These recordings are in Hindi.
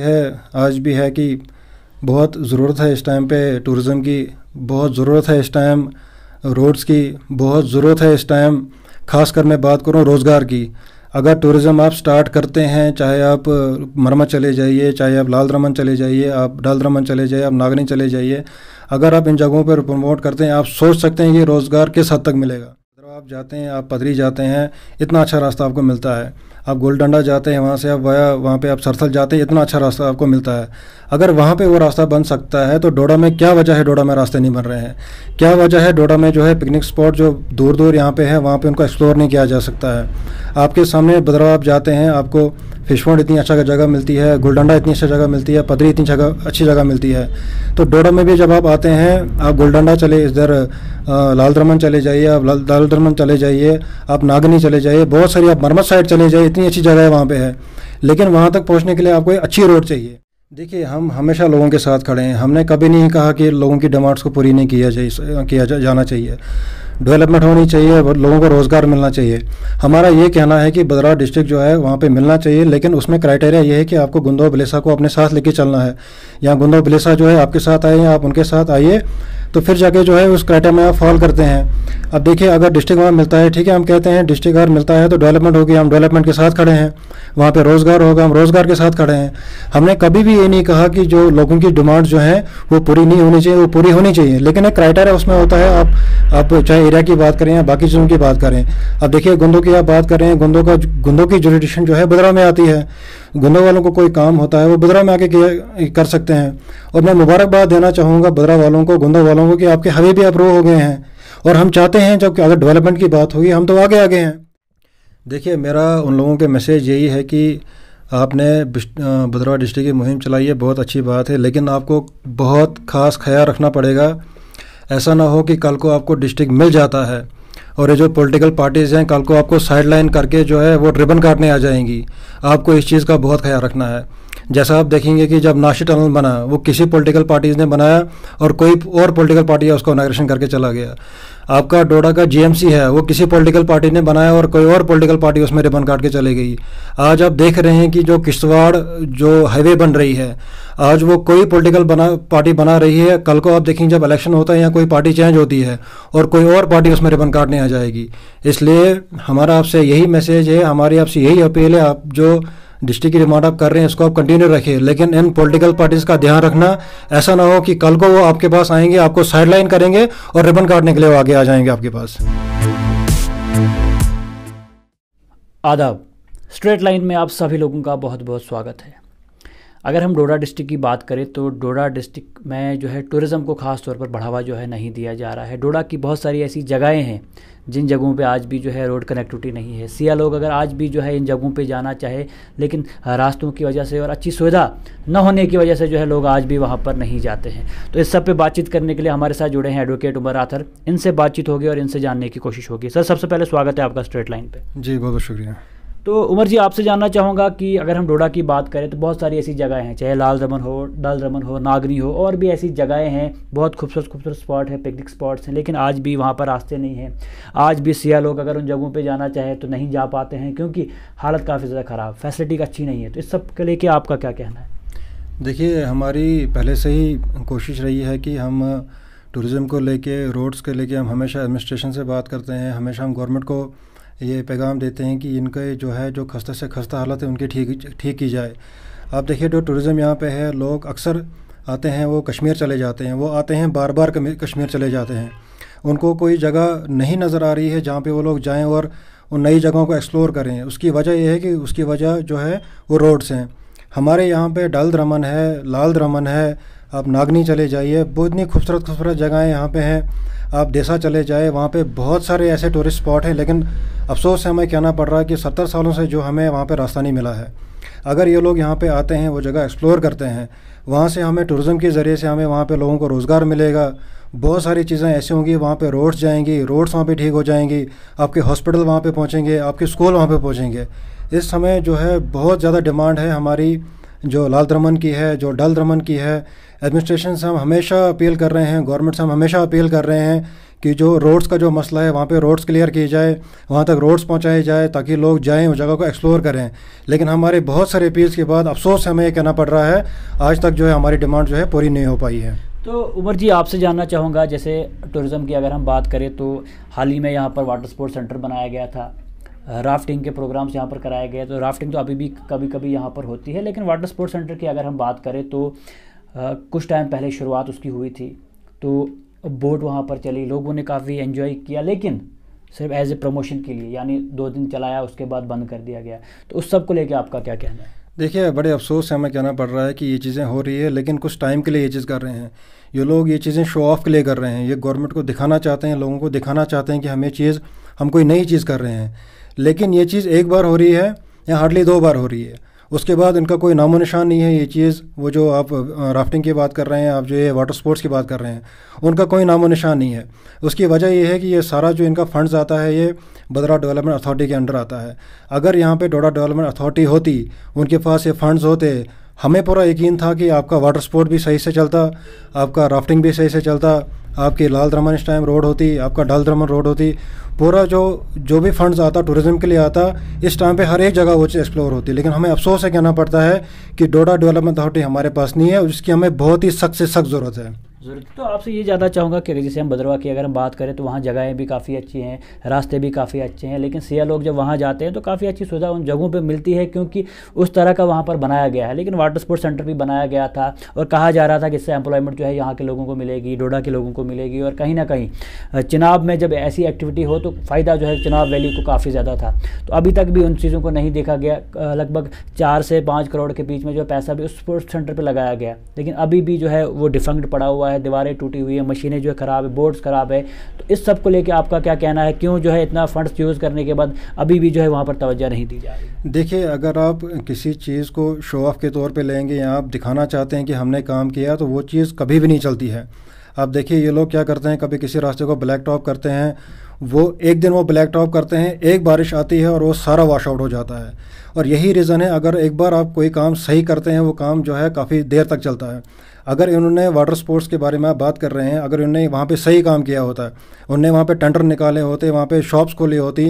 है आज भी है कि बहुत ज़रूरत है इस टाइम पे टूरिज़म की बहुत ज़रूरत है इस टाइम रोड्स की बहुत ज़रूरत है इस टाइम खास कर मैं बात करूँ रोज़गार की अगर टूरिज़म आप स्टार्ट करते हैं चाहे आप मरमा चले जाइए चाहे आप लाल रमन चले जाइए आप डाल रमन चले जाइए आप नागनी चले जाइए अगर आप इन जगहों पर प्रमोट करते हैं आप सोच सकते हैं कि रोज़गार किस हद तक मिलेगा अगर आप जाते हैं आप पदरी जाते हैं इतना अच्छा रास्ता आपको मिलता है आप गोल डंडा जाते हैं वहाँ से आप वाया वहाँ पे आप सरसल जाते हैं इतना अच्छा रास्ता आपको मिलता है अगर वहाँ पे वो रास्ता बन सकता है तो डोडा में क्या वजह है डोडा में रास्ते नहीं बन रहे हैं क्या वजह है डोडा में जो है पिकनिक स्पॉट जो दूर दूर यहाँ पर है वहाँ पर उनको एक्सप्लोर नहीं किया जा सकता है आपके सामने बदराव आप जाते हैं आपको फिश इतनी अच्छा जगह मिलती है गोलडंडा इतनी अच्छी जगह मिलती है पदरी इतनी जगह अच्छी जगह मिलती है तो डोडा में भी जब आप आते हैं आप गोलडंडा चले इधर लाल दरमन चले जाइए आप लाल दरमन चले जाइए आप नागनी चले जाइए बहुत सारी आप मरमत साइड चले जाइए इतनी अच्छी जगह है वहाँ पर है लेकिन वहाँ तक पहुँचने के लिए आपको अच्छी रोड चाहिए देखिए हम हमेशा लोगों के साथ खड़े हैं हमने कभी नहीं कहा कि लोगों की डिमांड्स को पूरी नहीं किया जाए किया जाना चाहिए डेवलपमेंट होनी चाहिए लोगों को रोज़गार मिलना चाहिए हमारा ये कहना है कि बदरा डिस्ट्रिक्ट जो है वहाँ पे मिलना चाहिए लेकिन उसमें क्राइटेरिया ये है कि आपको गुंदो बलेसा को अपने साथ लेके चलना है या गुंदो बलेसा जो है आपके साथ आए या आप उनके साथ आइए तो फिर जाके जो है उस क्राइटेरिया में आप फॉल करते हैं अब देखिए अगर डिस्ट्रिक्ट हमें मिलता है ठीक है हम कहते हैं डिस्ट्रिक्ट अगर मिलता है तो डेवलपमेंट होगी हम डेवलपमेंट के साथ खड़े हैं वहाँ पे रोज़गार होगा हम रोज़गार के साथ खड़े हैं हमने कभी भी ये नहीं कहा कि जो लोगों की डिमांड जो है वो पूरी नहीं होनी चाहिए वो पूरी होनी चाहिए लेकिन एक क्राइटेरिया उसमें होता है आप आप चाहे एरिया की बात करें या बाकी चीज़ों की बात करें अब देखिए गुंदों की आप बात करें गुंदों का गुंदों की जुडिशन जो है बदरा में आती है गुंदों वालों को कोई काम होता है वो बदरा में आके कर सकते हैं और मैं मुबारकबाद देना चाहूँगा बदरा वालों को गुंदा वालों को कि आपके हवे भी अप्रूव हो गए हैं और हम चाहते हैं जब अगर डेवलपमेंट की बात होगी हम तो आगे आगे हैं देखिए मेरा उन लोगों के मैसेज यही है कि आपने बदरा डिस्ट्रिक्ट की मुहिम चलाई है बहुत अच्छी बात है लेकिन आपको बहुत खास ख्याल रखना पड़ेगा ऐसा ना हो कि कल को आपको डिस्ट्रिक्ट मिल जाता है और ये जो पॉलिटिकल पार्टीज़ हैं कल को आपको साइडलाइन करके जो है वो रिबन काटने आ जाएंगी आपको इस चीज़ का बहुत ख्याल रखना है जैसा आप देखेंगे कि जब नाशी टनल बना वो किसी पॉलिटिकल पार्टीज़ ने बनाया और कोई और पॉलिटिकल पार्टी है उसको इनाग्रेशन करके चला गया आपका डोडा का जीएमसी है वो किसी पॉलिटिकल पार्टी ने बनाया और कोई और पॉलिटिकल पार्टी उसमें रिबन काट के चली गई आज आप देख रहे हैं कि जो किश्तवाड़ जो हाईवे बन रही है आज वो कोई पॉलिटिकल बना पार्टी बना रही है कल को आप देखेंगे जब इलेक्शन होता है या कोई पार्टी चेंज होती है और कोई और पार्टी उसमें रिबन काटने आ जाएगी इसलिए हमारा आपसे यही मैसेज है हमारी आपसे यही अपील है आप जो डिस्ट्रिक्ट की डिमांड आप कर रहे हैं इसको आप कंटिन्यू रखिए लेकिन इन पॉलिटिकल पार्टीज का ध्यान रखना ऐसा ना हो कि कल को वो आपके पास आएंगे आपको साइडलाइन करेंगे और रिबन काटने के लिए वो आगे आ जाएंगे आपके पास आदाब स्ट्रेट लाइन में आप सभी लोगों का बहुत बहुत स्वागत है अगर हम डोडा डिस्ट्रिक्ट की बात करें तो डोडा डिस्ट्रिक्ट में जो है टूरिज़्म को ख़ास तौर पर बढ़ावा जो है नहीं दिया जा रहा है डोडा की बहुत सारी ऐसी जगहें हैं जिन जगहों पे आज भी जो है रोड कनेक्टिविटी नहीं है सिया लोग अगर आज भी जो है इन जगहों पे जाना चाहे लेकिन रास्तों की वजह से और अच्छी सुविधा न होने की वजह से जो है लोग आज भी वहाँ पर नहीं जाते हैं तो इस सब पे बातचीत करने के लिए हमारे साथ जुड़े हैं एडवोकेट उमर आथर इनसे बातचीत होगी और इनसे जानने की कोशिश होगी सर सबसे पहले स्वागत है आपका स्ट्रेट लाइन पर जी बहुत बहुत शुक्रिया तो उमर जी आपसे जानना चाहूँगा कि अगर हम डोडा की बात करें तो बहुत सारी ऐसी जगहें हैं चाहे लाल रमन हो डाल रमन हो नागनी हो और भी ऐसी जगहें हैं बहुत खूबसूरत खूबसूरत स्पॉट है पिकनिक स्पॉट्स हैं लेकिन आज भी वहाँ पर रास्ते नहीं हैं आज भी सिया लोग अगर उन जगहों पर जाना चाहें तो नहीं जा पाते हैं क्योंकि हालत काफ़ी ज़्यादा ख़राब फैसिलिटी अच्छी नहीं है तो इस सब के लेके आपका क्या कहना है देखिए हमारी पहले से ही कोशिश रही है कि हम टूरिज़्म को लेके रोड्स के लेके हम हमेशा एडमिनिस्ट्रेशन से बात करते हैं हमेशा हम गवर्नमेंट को ये पैगाम देते हैं कि इनके जो है जो खस्ता से खस्ता हालत है उनकी ठीक ठीक की जाए आप देखिए जो टूरिज़म यहाँ पे है लोग अक्सर आते हैं वो कश्मीर चले जाते हैं वो आते हैं बार बार कश्मीर चले जाते हैं उनको कोई जगह नहीं नज़र आ रही है जहाँ पे वो लोग जाएं और उन नई जगहों को एक्सप्लोर करें उसकी वजह यह है कि उसकी वजह जो है वो रोड्स हैं हमारे यहाँ पे डल द्रमन है लाल द्रमन है आप नागनी चले जाइए बहुत इतनी खूबसूरत खूबसूरत जगहें यहाँ पे हैं आप देसा चले जाए वहाँ पे बहुत सारे ऐसे टूरिस्ट स्पॉट हैं लेकिन अफसोस से हमें कहना पड़ रहा है कि सत्तर सालों से जो हमें वहाँ पे रास्ता नहीं मिला है अगर ये लोग यहाँ पे आते हैं वो जगह एक्सप्लोर करते हैं वहाँ से हमें टूरिज़म के ज़रिए से हमें वहाँ पे लोगों को रोज़गार मिलेगा बहुत सारी चीज़ें ऐसी होंगी वहाँ पे रोड्स जाएंगी रोड्स वहाँ पे ठीक हो जाएंगी आपके हॉस्पिटल वहाँ पे पहुँचेंगे आपके स्कूल वहाँ पे पहुँचेंगे इस समय जो है बहुत ज़्यादा डिमांड है हमारी जो लाल द्रमन की है जो डल द्रमन की है एडमिनिस्ट्रेशन से हम हमेशा अपील कर रहे हैं गवर्नमेंट से हम हमेशा अपील कर रहे हैं कि जो रोड्स का जो मसला है वहाँ पे रोड्स क्लियर किए जाए वहाँ तक रोड्स पहुँचाए जाए ताकि लोग जाएँ उस जगह को एक्सप्लोर करें लेकिन हमारे बहुत सारे अपील्स के बाद अफसोस हमें ये कहना पड़ रहा है आज तक जो है हमारी डिमांड जो है पूरी नहीं हो पाई है तो उमर जी आपसे जानना चाहूँगा जैसे टूरिज़म की अगर हम बात करें तो हाल ही में यहाँ पर वाटर स्पोर्ट्स सेंटर बनाया गया था राफ्टिंग के प्रोग्राम्स यहाँ पर कराए गए तो राफ्टिंग तो अभी भी कभी कभी यहाँ पर होती है लेकिन वाटर स्पोर्ट्स सेंटर की अगर हम बात करें तो कुछ टाइम पहले शुरुआत उसकी हुई थी तो बोट वहाँ पर चली लोगों ने काफ़ी एंजॉय किया लेकिन सिर्फ एज ए प्रमोशन के लिए यानी दो दिन चलाया उसके बाद बंद कर दिया गया तो उस सब को लेकर आपका क्या कहना है देखिए बड़े अफसोस से हमें कहना पड़ रहा है कि ये चीज़ें हो रही है लेकिन कुछ टाइम के लिए ये चीज़ कर रहे हैं ये लोग ये चीज़ें शो ऑफ के लिए कर रहे हैं ये गवर्नमेंट को दिखाना चाहते हैं लोगों को दिखाना चाहते हैं कि हमें चीज़ हम कोई नई चीज़ कर रहे हैं लेकिन ये चीज़ एक बार हो रही है या हार्डली दो बार हो रही है उसके बाद इनका कोई नामो निशान नहीं है ये चीज़ वो जो आप राफ्टिंग की बात कर रहे हैं आप जो ये वाटर स्पोर्ट्स की बात कर रहे हैं उनका कोई नामो निशान नहीं है उसकी वजह ये है कि ये सारा जो इनका फंड्स आता है ये बदरा डेवलपमेंट अथॉरिटी के अंडर आता है अगर यहाँ पर डोडा डेवलपमेंट अथॉरिटी होती उनके पास ये फंड्स होते हमें पूरा यकीन था कि आपका वाटर स्पोर्ट भी सही से चलता आपका राफ्टिंग भी सही से चलता आपकी लाल द्रमन इस टाइम रोड होती आपका डल द्रमन रोड होती पूरा जो जो भी फंड्स आता टूरिज़्म के लिए आता इस टाइम पे हर एक जगह वो चीज़ एक्सप्लोर होती है लेकिन हमें अफसोस है कहना पड़ता है कि डोडा डेवलपमेंट अथॉरिटी हमारे पास नहीं है और जिसकी हमें बहुत ही सख्त से सख्त ज़रूरत है ज़रूरत तो आपसे ये ज़्यादा चाहूँगा कि जैसे हम भद्रवा की अगर हम बात करें तो वहाँ जगहें भी काफ़ी अच्छी हैं रास्ते भी काफ़ी अच्छे हैं लेकिन सिया लोग जब वहाँ जाते हैं तो काफ़ी अच्छी सुविधा उन जगहों पर मिलती है क्योंकि उस तरह का वहाँ पर बनाया गया है लेकिन वाटर स्पोर्ट्स सेंटर भी बनाया गया था और कहा जा रहा था कि इससे एम्प्लॉयमेंट जो है यहाँ के लोगों को मिलेगी डोडा के लोगों को मिलेगी और कहीं ना कहीं चिनाब में जब ऐसी एक्टिविटी हो तो फ़ायदा जो है चिनाब वैली को काफ़ी ज़्यादा था तो अभी तक भी उन चीज़ों को नहीं देखा गया लगभग चार से पाँच करोड़ के बीच में जो पैसा भी उस स्पोर्ट्स सेंटर पर लगाया गया लेकिन अभी भी जो है वो डिफंक्ट पड़ा हुआ है है दीवारें टूटी हुई है मशीनें जो है ख़राब है बोर्ड्स ख़राब है तो इस सब को लेकर आपका क्या कहना है क्यों जो है इतना फंड्स यूज़ करने के बाद अभी भी जो है वहाँ पर तोज्जा नहीं दी जा रही देखिए अगर आप किसी चीज़ को शो ऑफ के तौर पर लेंगे या आप दिखाना चाहते हैं कि हमने काम किया तो वो चीज़ कभी भी नहीं चलती है आप देखिए ये लोग क्या करते हैं कभी किसी रास्ते को ब्लैक टॉप करते हैं वो एक दिन वो ब्लैक टॉप करते हैं एक बारिश आती है और वो सारा वाश आउट हो जाता है और यही रीज़न है अगर एक बार आप कोई काम सही करते हैं वो काम जो है काफ़ी देर तक चलता है अगर इन्होंने वाटर स्पोर्ट्स के बारे में आप बात कर रहे हैं अगर इन्होंने वहाँ पे सही काम किया होता उनने वहाँ पे टेंडर निकाले होते वहाँ पे शॉप्स खोली होती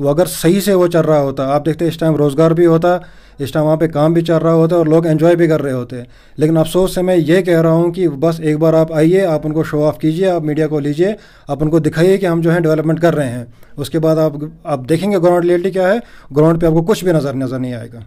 वो अगर सही से वो चल रहा होता आप देखते इस टाइम रोज़गार भी होता इस टाइम वहाँ पे काम भी चल रहा होता और लोग एंजॉय भी कर रहे होते लेकिन अफसोस से मैं ये कह रहा हूँ कि बस एक बार आप आइए आप उनको शो ऑफ़ कीजिए आप मीडिया को लीजिए आप उनको दिखाइए कि हम जो है डेवलपमेंट कर रहे हैं उसके बाद आप आप देखेंगे ग्राउंड रियलिटी क्या है ग्राउंड पर आपको कुछ भी नज़र नज़र नहीं आएगा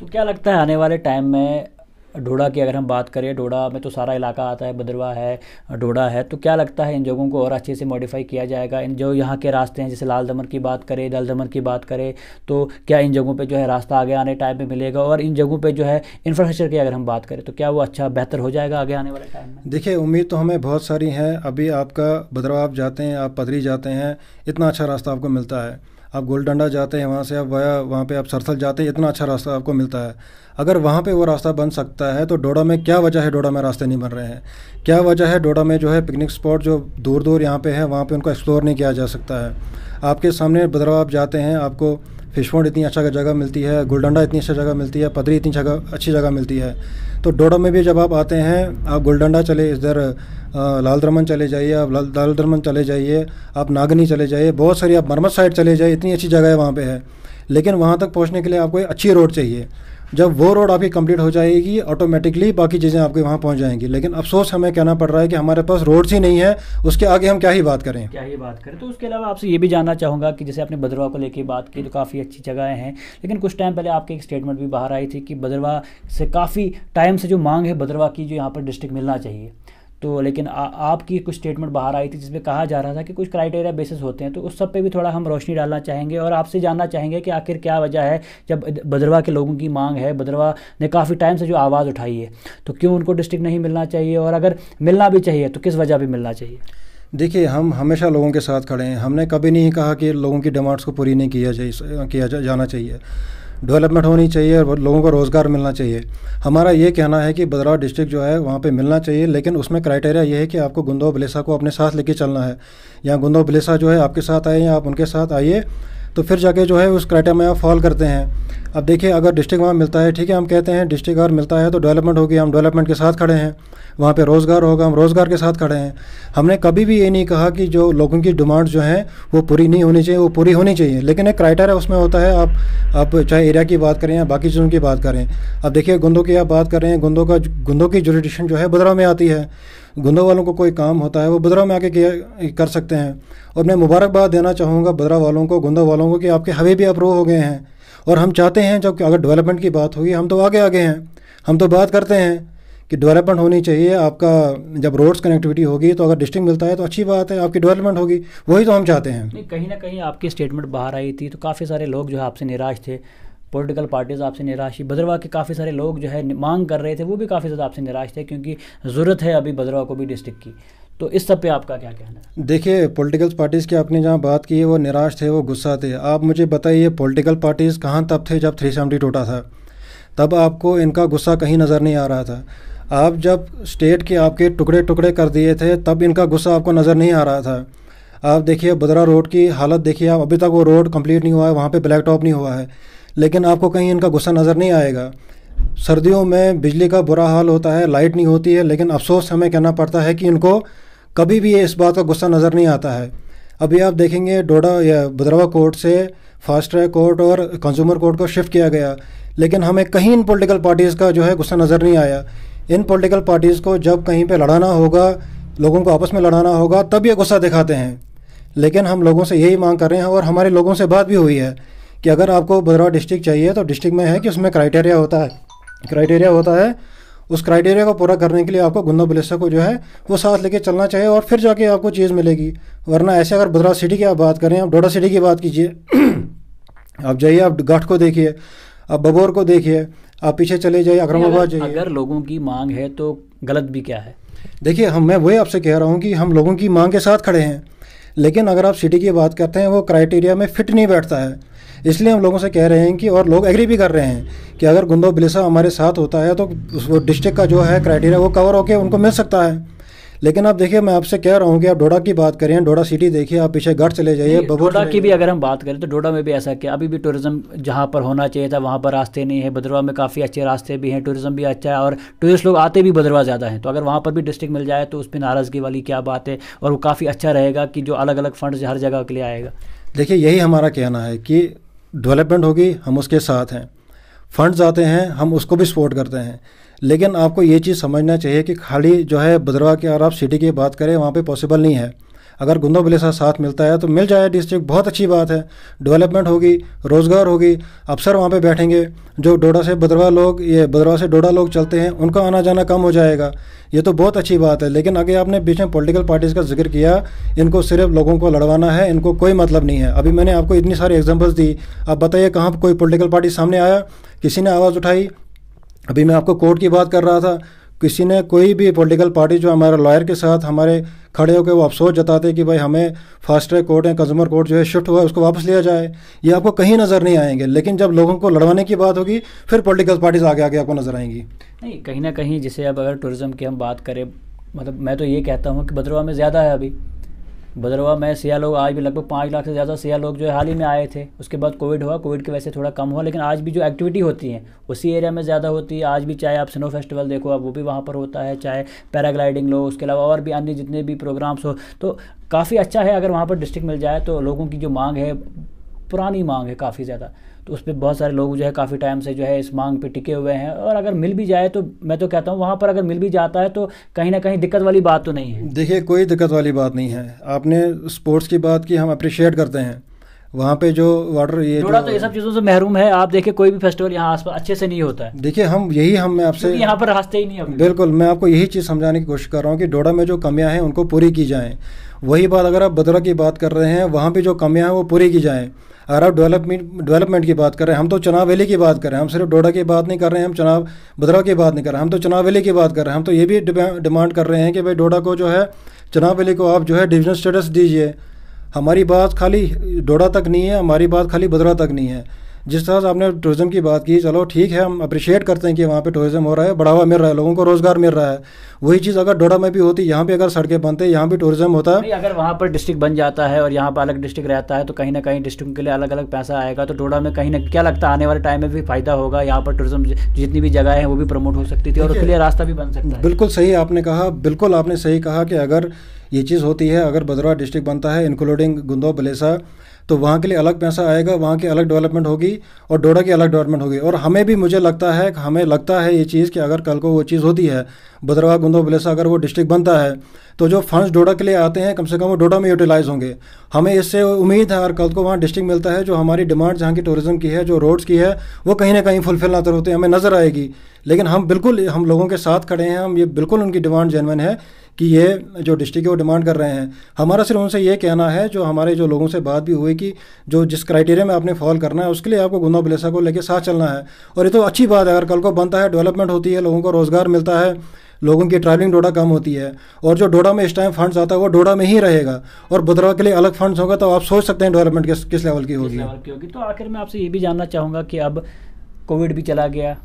तो क्या लगता है आने वाले टाइम में डोडा की अगर हम बात करें डोडा में तो सारा इलाका आता है बदरवा है डोडा है तो क्या लगता है इन जगहों को और अच्छे से मॉडिफाई किया जाएगा इन जो यहाँ के रास्ते हैं जैसे लाल दमन की बात करें दल दमन की बात करें तो क्या इन जगहों पर जो है रास्ता आगे आने टाइम में मिलेगा और इन जगहों पर जो है इंफ्रास्ट्रक्चर की अगर हम बात करें तो क्या वो अच्छा बेहतर हो जाएगा आगे आने वाले टाइम में देखिए उम्मीद तो हमें बहुत सारी हैं अभी आपका बदरवा आप जाते हैं आप पदरी जाते हैं इतना अच्छा रास्ता आपको मिलता है आप गोलडंडा जाते हैं वहाँ से आप वाया वहाँ पे आप सरसल जाते हैं इतना अच्छा रास्ता आपको मिलता है अगर वहाँ पे वो रास्ता बन सकता है तो डोडा में क्या वजह है डोडा में रास्ते नहीं बन रहे हैं क्या वजह है डोडा में जो है पिकनिक स्पॉट जो दूर दूर यहाँ पे है वहाँ पे उनको एक्सप्लोर नहीं किया जा सकता है आपके सामने भद्रवा आप जाते हैं आपको फिशपोंड इतनी अच्छा जगह मिलती है गुलडंडा इतनी अच्छी जगह मिलती है पदरी इतनी जगह अच्छी जगह मिलती है तो डोडा में भी जब आप आते हैं आप गुलडंडा चले इधर लाल दरमन चले जाइए आप लाल दरमन चले जाइए आप नागनी चले जाइए बहुत सारी आप मरमत साइड चले जाइए इतनी अच्छी जगह है वहाँ पर है लेकिन वहाँ तक पहुँचने के लिए आपको एक अच्छी रोड चाहिए जब वो रोड आपकी कंप्लीट हो जाएगी ऑटोमेटिकली बाकी चीज़ें आपके वहाँ पहुँच जाएंगी लेकिन अफसोस हमें कहना पड़ रहा है कि हमारे पास रोड ही नहीं है उसके आगे हम क्या ही बात करें क्या ही बात करें तो उसके अलावा आपसे ये भी जानना चाहूँगा कि जैसे आपने बदरवा को लेकर बात की तो काफ़ी अच्छी जगह हैं लेकिन कुछ टाइम पहले आपकी एक स्टेटमेंट भी बाहर आई थी कि बदरवा से काफ़ी टाइम से जो मांग है बदरवा की जो यहाँ पर डिस्ट्रिक्ट मिलना चाहिए तो लेकिन आ, आपकी कुछ स्टेटमेंट बाहर आई थी जिसमें कहा जा रहा था कि कुछ क्राइटेरिया बेसिस होते हैं तो उस सब पे भी थोड़ा हम रोशनी डालना चाहेंगे और आपसे जानना चाहेंगे कि आखिर क्या वजह है जब भद्रवा के लोगों की मांग है भद्रवा ने काफ़ी टाइम से जो आवाज़ उठाई है तो क्यों उनको डिस्ट्रिक्ट नहीं मिलना चाहिए और अगर मिलना भी चाहिए तो किस वजह पर मिलना चाहिए देखिए हम हमेशा लोगों के साथ खड़े हैं हमने कभी नहीं कहा कि लोगों की डिमांड्स को पूरी नहीं किया जाए किया जाना चाहिए डेवलपमेंट होनी चाहिए और लोगों को रोज़गार मिलना चाहिए हमारा ये कहना है कि बदराव डिस्ट्रिक्ट जो है वहाँ पे मिलना चाहिए लेकिन उसमें क्राइटेरिया ये है कि आपको गुंदो बलेसा को अपने साथ लेके चलना है या गुंदो बलेसा जो है आपके साथ आए या आप उनके साथ आइए तो फिर जाके जो है उस क्राइटेरिया में आप फॉल करते हैं अब देखिए अगर डिस्ट्रिक्ट वहाँ मिलता है ठीक है हम कहते हैं डिस्ट्रिक्ट अगर मिलता है तो डेवलपमेंट होगी हम डेवलपमेंट के साथ खड़े हैं वहाँ पे रोज़गार होगा हम रोज़गार के साथ खड़े हैं हमने कभी भी ये नहीं कहा कि जो लोगों की डिमांड जो हैं वो पूरी नहीं होनी चाहिए वो पूरी होनी चाहिए लेकिन एक क्राइटेरिया उसमें होता है आप आप चाहे एरिया की बात करें या बाकी चीज़ों की बात करें अब देखिए गुंदों की आप बात कर रहे हैं गुंदों का गुंदों की जुडिशन जो है बदरा में आती है गुंदों वालों को कोई काम होता है वो बदरा में आके कर सकते हैं और मैं मुबारकबाद देना चाहूँगा बदरा वालों को गुंदा वालों को कि आपके हवे भी अप्रूव हो गए हैं और हम चाहते हैं जब अगर डेवलपमेंट की बात होगी हम तो आगे आगे हैं हम तो बात करते हैं कि डेवलपमेंट होनी चाहिए आपका जब रोड्स कनेक्टिविटी होगी तो अगर डिस्ट्रिक्ट मिलता है तो अच्छी बात है आपकी डेवलपमेंट होगी वही तो हम चाहते हैं कहीं ना कहीं आपकी स्टेटमेंट बाहर आई थी तो काफ़ी सारे लोग जो है आपसे निराश थे पॉलिटिकल पार्टीज़ आपसे निराश थी भद्रवा के काफ़ी सारे लोग जो है मांग कर रहे थे वो भी काफ़ी ज़्यादा आपसे निराश थे क्योंकि ज़रूरत है अभी भद्रवा को भी डिस्ट्रिक्ट की तो इस सब पे आपका क्या कहना है देखिए पॉलिटिकल पार्टीज़ की आपने जहाँ बात की है वो निराश थे वो गुस्सा थे आप मुझे बताइए पॉलिटिकल पार्टीज़ कहाँ तब थे जब थ्री सेवेंटी टूटा था तब आपको इनका गुस्सा कहीं नज़र नहीं आ रहा था आप जब स्टेट के आपके टुकड़े टुकड़े कर दिए थे तब इनका गुस्सा आपको नज़र नहीं आ रहा था आप देखिए बदरा रोड की हालत देखिए आप अभी तक वो रोड कंप्लीट नहीं हुआ है वहाँ पे ब्लैक टॉप नहीं हुआ है लेकिन आपको कहीं इनका गुस्सा नज़र नहीं आएगा सर्दियों में बिजली का बुरा हाल होता है लाइट नहीं होती है लेकिन अफसोस हमें कहना पड़ता है कि इनको कभी भी ये इस बात का गुस्सा नज़र नहीं आता है अभी आप देखेंगे डोडा या भद्रवा कोर्ट से फास्ट ट्रैक कोर्ट और कंज्यूमर कोर्ट को शिफ्ट किया गया लेकिन हमें कहीं इन पॉलिटिकल पार्टीज़ का जो है गुस्सा नज़र नहीं आया इन पॉलिटिकल पार्टीज़ को जब कहीं पे लड़ाना होगा लोगों को आपस में लड़ाना होगा तब ये गुस्सा दिखाते हैं लेकिन हम लोगों से यही मांग कर रहे हैं और हमारे लोगों से बात भी हुई है कि अगर आपको भद्रवा डिस्ट्रिक्ट चाहिए तो डिस्ट्रिक्ट में है कि उसमें क्राइटेरिया होता है क्राइटेरिया होता है उस क्राइटेरिया को पूरा करने के लिए आपको गुंदा बलिस्सा को जो है वो साथ लेके चलना चाहिए और फिर जाके आपको चीज़ मिलेगी वरना ऐसे अगर बद्रा सिटी की आप बात करें आप डोडा सिटी की बात कीजिए आप जाइए आप गठ को देखिए आप बबोर को देखिए आप पीछे चले जाइए अक्रमाबाद जाइए अगर लोगों की मांग है तो गलत भी क्या है देखिए हम मैं वही आपसे कह रहा हूँ कि हम लोगों की मांग के साथ खड़े हैं लेकिन अगर आप सिटी की बात करते हैं वो क्राइटेरिया में फिट नहीं बैठता है इसलिए हम लोगों से कह रहे हैं कि और लोग एग्री भी कर रहे हैं कि अगर गुंदो बिलिसा हमारे साथ होता है तो वो डिस्ट्रिक्ट का जो है क्राइटेरिया वो कवर होकर उनको मिल सकता है लेकिन आप देखिए मैं आपसे कह रहा हूँ कि आप डोडा की बात करें डोडा सिटी देखिए आप पीछे गढ़ चले जाइए डोडा की भी अगर हम बात करें तो डोडा में भी ऐसा क्या अभी भी टूरिज्म जहाँ पर होना चाहिए था वहाँ पर रास्ते नहीं है भद्रवा में काफ़ी अच्छे रास्ते भी हैं टूरिज्म भी अच्छा है और टूरिस्ट लोग आते भी भद्रवा ज़्यादा हैं तो अगर वहाँ पर भी डिस्ट्रिक्ट मिल जाए तो उस पर नाराज़गी वाली क्या बात है और वो काफ़ी अच्छा रहेगा कि जो अलग अलग फंड हर जगह के लिए आएगा देखिए यही हमारा कहना है कि डेवलपमेंट होगी हम उसके साथ हैं फंड्स आते हैं हम उसको भी सपोर्ट करते हैं लेकिन आपको ये चीज़ समझना चाहिए कि खाली जो है भद्रवाह की और आप सिटी की बात करें वहाँ पे पॉसिबल नहीं है अगर गुंदा बुले सा साथ मिलता है तो मिल जाए डिस्ट्रिक्ट बहुत अच्छी बात है डेवलपमेंट होगी रोज़गार होगी अफसर वहाँ पे बैठेंगे जो डोडा से बदरवा लोग ये बदरवा से डोडा लोग चलते हैं उनका आना जाना कम हो जाएगा ये तो बहुत अच्छी बात है लेकिन आगे आपने बीच में पोलिटिकल पार्टीज़ का जिक्र किया इनको सिर्फ लोगों को लड़वाना है इनको कोई मतलब नहीं है अभी मैंने आपको इतनी सारी एग्जाम्पल्स दी आप बताइए कहाँ कोई पोलिटिकल पार्टी सामने आया किसी ने आवाज़ उठाई अभी मैं आपको कोर्ट की बात कर रहा था किसी ने कोई भी पॉलिटिकल पार्टी जो हमारे लॉयर के साथ हमारे खड़े होकर वो अफसोस जताते कि भाई हमें फास्ट ट्रैक कोर्ट या कंज्यूमर कोर्ट जो है शिफ्ट हुआ है उसको वापस लिया जाए ये आपको कहीं नज़र नहीं आएंगे लेकिन जब लोगों को लड़वाने की बात होगी फिर पॉलिटिकल पार्टीज आगे आगे आपको नज़र आएंगी नहीं कहीं ना कहीं जैसे अब अगर टूरिज़्म की हम बात करें मतलब मैं तो ये कहता हूँ कि भद्रवा में ज़्यादा है अभी भद्रवा में सिया लोग आज भी लगभग पाँच लाख से ज़्यादा सिया लोग जो है हाल ही में आए थे उसके बाद कोविड हुआ कोविड की वजह से थोड़ा कम हुआ लेकिन आज भी जो एक्टिविटी होती है उसी एरिया में ज़्यादा होती है आज भी चाहे आप स्नो फेस्टिवल देखो आप वो भी वहाँ पर होता है चाहे पैराग्लाइडिंग लो उसके अलावा और भी अन्य जितने भी प्रोग्राम्स हो तो काफ़ी अच्छा है अगर वहाँ पर डिस्ट्रिक्ट मिल जाए तो लोगों की जो मांग है पुरानी मांग है काफ़ी ज़्यादा तो उस पर बहुत सारे लोग जो है काफ़ी टाइम से जो है इस मांग पे टिके हुए हैं और अगर मिल भी जाए तो मैं तो कहता हूँ वहाँ पर अगर मिल भी जाता है तो कहीं ना कहीं दिक्कत वाली बात तो नहीं है देखिए कोई दिक्कत वाली बात नहीं है आपने स्पोर्ट्स की बात की हम अप्रिशिएट करते हैं वहाँ पे जो वाटर ये तो जो तो ये सब चीज़ों से महरूम है आप देखिए कोई भी फेस्टिवल यहाँ आसपास अच्छे से नहीं होता है देखिए हम यही हम मैं आपसे यहाँ पर रास्ते ही नहीं है बिल्कुल मैं आपको यही चीज़ समझाने की कोशिश कर रहा हूँ कि डोडा में जो कमियाँ हैं उनको पूरी की जाएँ वही बात अगर आप बदरा की बात कर रहे हैं वहाँ पर जो कमियाँ हैं वो पूरी की जाएँ अगर आप डेवलपमेंट डेवलपमेंट की बात कर रहे हैं हम तो चुनाव वैली की बात कर रहे हैं हम सिर्फ डोडा की बात नहीं कर रहे हैं हम चुनाव भद्रा की बात नहीं कर रहे हैं हम तो चुनाव वैली की बात कर रहे हैं हम तो ये भी डिमांड कर रहे हैं कि भाई डोडा को जो है चुनाव वैली को आप जो है डिविजनल स्टेटस दीजिए हमारी बात खाली डोडा तक नहीं है हमारी बात खाली भद्रा तक नहीं है जिस तरह से आपने टूरिज्म की बात की चलो ठीक है हम अप्रिशिएट करते हैं कि वहाँ पे टूरिज्म हो रहा है बढ़ावा मिल रहा है लोगों को रोज़गार मिल रहा है वही चीज़ अगर डोडा में भी होती यहाँ पे अगर सड़कें बनते यहाँ भी टूरिज्म होता है अगर वहाँ पर डिस्ट्रिक्ट बन जाता है और यहाँ पर अलग डिस्ट्रिक्ट रहता है तो कहीं ना कहीं डिस्ट्रिक्ट के लिए अलग अलग पैसा आएगा तो डोडा में कहीं ना क्या लगता है आने वाले टाइम में भी फायदा होगा यहाँ पर टूरिज्म जितनी भी जगह है वो भी प्रमोट हो सकती थी और उसके लिए रास्ता भी बन सकता है बिल्कुल सही आपने कहा बिल्कुल आपने सही कहा कि अगर ये चीज़ होती है अगर बदरा डिस्ट्रिक्ट बनता है इंक्लूडिंग गुंदो बलेसा तो वहाँ के लिए अलग पैसा आएगा वहाँ की अलग डेवलपमेंट होगी और डोडा की अलग डेवलपमेंट होगी और हमें भी मुझे लगता है हमें लगता है ये चीज़ कि अगर कल को वो चीज़ होती है भद्रवा गुंदो बलेसा अगर वो डिस्ट्रिक्ट बनता है तो जो फंड्स डोडा के लिए आते हैं कम से कम वो डोडा में यूटिलाइज़ होंगे हमें इससे उम्मीद है अगर कल को वहाँ डिस्ट्रिक्ट मिलता है जो हमारी डिमांड जहाँ की टूरिज़्म की है जो रोड्स की है वो कहीं ना कहीं फुलफिल ना होते हमें नज़र आएगी लेकिन हम बिल्कुल हम लोगों के साथ खड़े हैं हम ये बिल्कुल उनकी डिमांड जेनवन है कि ये जो डिस्ट्रिक्ट है वो डिमांड कर रहे हैं हमारा सिर्फ उनसे ये कहना है जो हमारे जो लोगों से बात भी हुई कि जो जिस क्राइटेरिया में आपने फॉल करना है उसके लिए आपको गुना बलेसा को लेकर साथ चलना है और ये तो अच्छी बात है अगर कल को बनता है डेवलपमेंट होती है लोगों को रोज़गार मिलता है लोगों की ट्रैवलिंग डोडा कम होती है और जो डोडा में इस टाइम फंड्स आता है वो डोडा में ही रहेगा और बुधरा के लिए अलग फंड्स होगा तो आप सोच सकते हैं डेवलपमेंट किस किस लेवल की होगी होगी तो आखिर मैं आपसे ये भी जानना चाहूँगा कि अब कोविड भी चला गया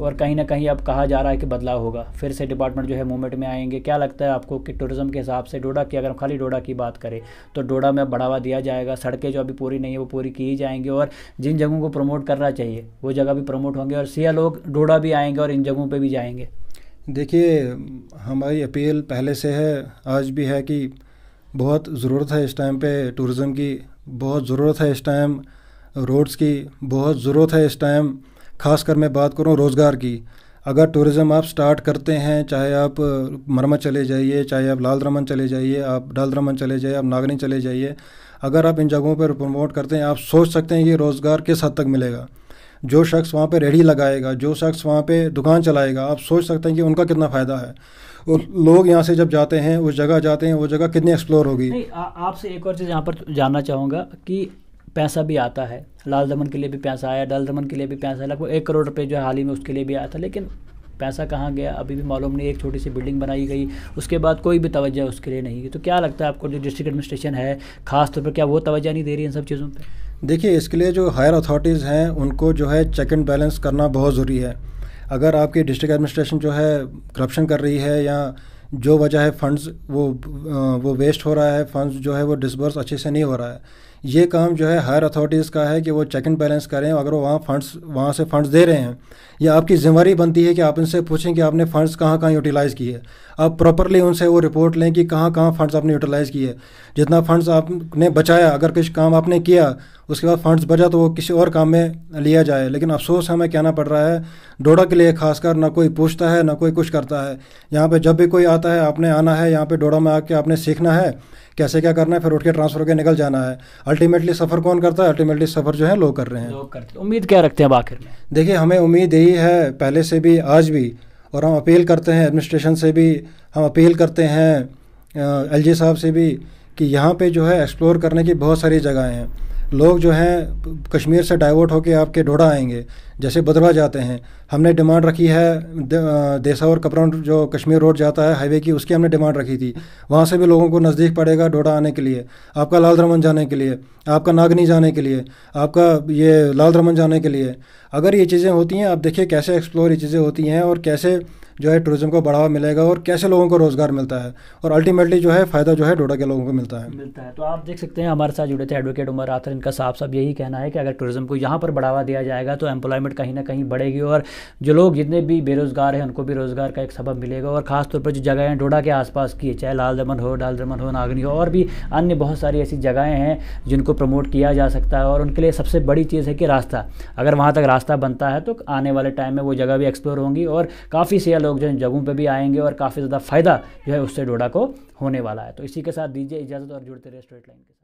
और कहीं ना कहीं अब कहा जा रहा है कि बदलाव होगा फिर से डिपार्टमेंट जो है मूवमेंट में आएंगे क्या लगता है आपको कि टूरिज़्म के हिसाब से डोडा की अगर हम खाली डोडा की बात करें तो डोडा में बढ़ावा दिया जाएगा सड़कें जो अभी पूरी नहीं है वो पूरी की जाएंगी और जिन जगहों को प्रमोट करना चाहिए वो जगह भी प्रमोट होंगे और सिया लोग डोडा भी आएंगे और इन जगहों पर भी जाएंगे देखिए हमारी अपील पहले से है आज भी है कि बहुत ज़रूरत है इस टाइम पे टूरिज़्म की बहुत ज़रूरत है इस टाइम रोड्स की बहुत ज़रूरत है इस टाइम खासकर मैं बात करूँ रोज़गार की अगर टूरिज़म आप स्टार्ट करते हैं चाहे आप मरमा चले जाइए चाहे आप लाल द्रमन चले जाइए आप डाल दरमन चले जाइए आप नागनी चले जाइए अगर आप इन जगहों पर प्रमोट करते हैं आप सोच सकते हैं कि रोज़गार किस हद तक मिलेगा जो शख्स वहाँ पर रेहड़ी लगाएगा जो शख्स वहाँ पर दुकान चलाएगा आप सोच सकते हैं कि उनका कितना फ़ायदा है और लोग यहाँ से जब जाते हैं उस जगह जाते हैं वो जगह कितनी एक्सप्लोर होगी आपसे एक और चीज़ यहाँ पर जानना चाहूँगा कि पैसा भी आता है लाल दमन के लिए भी पैसा आया डाल दमन के लिए भी पैसा आया लगभग एक करोड़ रुपये जो है हाल ही में उसके लिए भी आया था लेकिन पैसा कहाँ गया अभी भी मालूम नहीं एक छोटी सी बिल्डिंग बनाई गई उसके बाद कोई भी तवज्जा उसके लिए नहीं तो क्या लगता है आपको जो डिस्ट्रिक्ट एडमिनिस्ट्रेशन है खास तौर पर क्या वो तवज्जो नहीं दे रही है इन सब चीज़ों पर देखिए इसके लिए जो हायर अथॉरिटीज़ हैं उनको जो है चेक एंड बैलेंस करना बहुत ज़रूरी है अगर आपकी डिस्ट्रिक्ट एडमिनिस्ट्रेशन जो है करप्शन कर रही है या जो वजह है फंड्स वो वो वेस्ट हो रहा है फंड्स जो है वो डिसबर्स अच्छे से नहीं हो रहा है ये काम जो है हायर अथॉरिटीज़ का है कि वो चेक एंड बैलेंस करें अगर वो वहाँ फंड्स वहाँ से फंड्स दे रहे हैं या आपकी जिम्मेवारी बनती है कि आप इनसे पूछें कि आपने फंड्स कहाँ कहाँ यूटिलाइज़ किए आप प्रॉपरली उनसे वो रिपोर्ट लें कि कहाँ कहाँ फंड्स आपने यूटिलाइज़ किए जितना फंड्स आपने बचाया अगर कुछ काम आपने किया उसके बाद फंड्स बचा तो वो किसी और काम में लिया जाए लेकिन अफसोस हमें कहना पड़ रहा है डोडा के लिए खासकर ना कोई पूछता है ना कोई कुछ करता है यहाँ पर जब भी कोई आता है आपने आना है यहाँ पर डोडा में आके आपने सीखना है कैसे क्या करना है फिर उठ के ट्रांसफर होकर निकल जाना है अल्टीमेटली सफ़र कौन करता है अल्टीमेटली सफ़र जो है लोग कर रहे हैं लोग करते उम्मीद क्या रखते हैं आखिर में देखिए हमें उम्मीद यही है पहले से भी आज भी और हम अपील करते हैं एडमिनिस्ट्रेशन से भी हम अपील करते हैं एल साहब से भी कि यहाँ पे जो है एक्सप्लोर करने की बहुत सारी जगहें हैं लोग जो हैं कश्मीर से डाइवर्ट होकर आपके डोडा आएंगे जैसे बदरवा जाते हैं हमने डिमांड रखी है देसा और कपरान जो कश्मीर रोड जाता है हाईवे की उसकी हमने डिमांड रखी थी वहाँ से भी लोगों को नज़दीक पड़ेगा डोडा आने के लिए आपका लाल दमन जाने के लिए आपका नागनी जाने के लिए आपका ये लाल दमन जाने के लिए अगर ये चीज़ें होती हैं आप देखिए कैसे एक्सप्लोर ये चीज़ें होती हैं और कैसे जो है टूरिज़्म को बढ़ावा मिलेगा और कैसे लोगों को रोज़गार मिलता है और अल्टीमेटली जो है फ़ायदा जो है डोडा के लोगों को मिलता है मिलता है तो आप देख सकते हैं हमारे साथ जुड़े थे एडवोकेट उमर आथर इनका साफ साफ यही कहना है कि अगर टूरिज़्म को यहाँ पर बढ़ावा दिया जाएगा तो एम्प्लॉयमेंट कहीं ना कहीं बढ़ेगी और जो लोग जितने भी बेरोज़गार हैं उनको भी रोज़गार का एक सबब मिलेगा और ख़ासतौर पर जो जगह हैं डोडा के आसपास की है चाहे लाल दमन हो डाल दमन हो नागनी हो और भी अन्य बहुत सारी ऐसी जगहें हैं जिनको प्रमोट किया जा सकता है और उनके लिए सबसे बड़ी चीज़ है कि रास्ता अगर वहाँ तक रास्ता बनता है तो आने वाले टाइम में वो जगह भी एक्सप्लोर होंगी और काफ़ी से लोग लोग जो है जगहों पर भी आएंगे और काफ़ी ज़्यादा फ़ायदा जो है उससे डोडा को होने वाला है तो इसी के साथ दीजिए इजाज़त और जुड़ते रहे स्ट्रेट लाइन के साथ